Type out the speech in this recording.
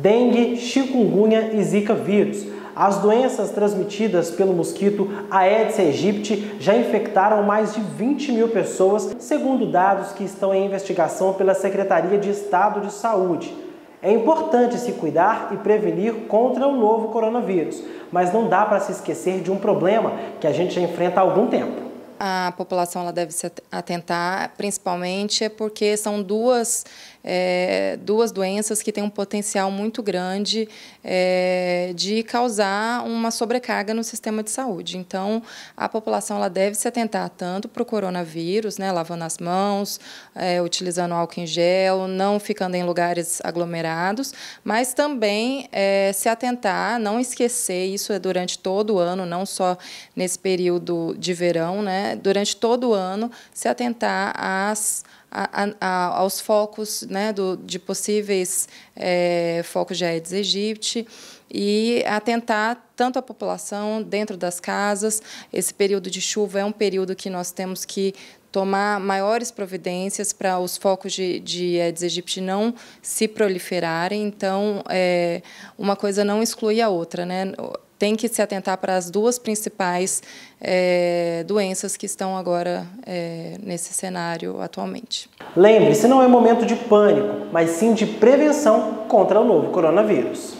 dengue, chikungunya e zika vírus. As doenças transmitidas pelo mosquito Aedes aegypti já infectaram mais de 20 mil pessoas, segundo dados que estão em investigação pela Secretaria de Estado de Saúde. É importante se cuidar e prevenir contra o novo coronavírus, mas não dá para se esquecer de um problema que a gente já enfrenta há algum tempo a população ela deve se atentar, principalmente é porque são duas, é, duas doenças que têm um potencial muito grande é, de causar uma sobrecarga no sistema de saúde. Então, a população ela deve se atentar tanto para o coronavírus, né, lavando as mãos, é, utilizando álcool em gel, não ficando em lugares aglomerados, mas também é, se atentar, não esquecer, isso é durante todo o ano, não só nesse período de verão, né? Né, durante todo o ano, se atentar às, a, a, aos focos né, do, de possíveis é, focos de Aedes aegypti e atentar tanto a população dentro das casas. Esse período de chuva é um período que nós temos que tomar maiores providências para os focos de, de Aedes aegypti não se proliferarem. Então, é, uma coisa não exclui a outra. Né? tem que se atentar para as duas principais é, doenças que estão agora é, nesse cenário atualmente. Lembre-se, não é momento de pânico, mas sim de prevenção contra o novo coronavírus.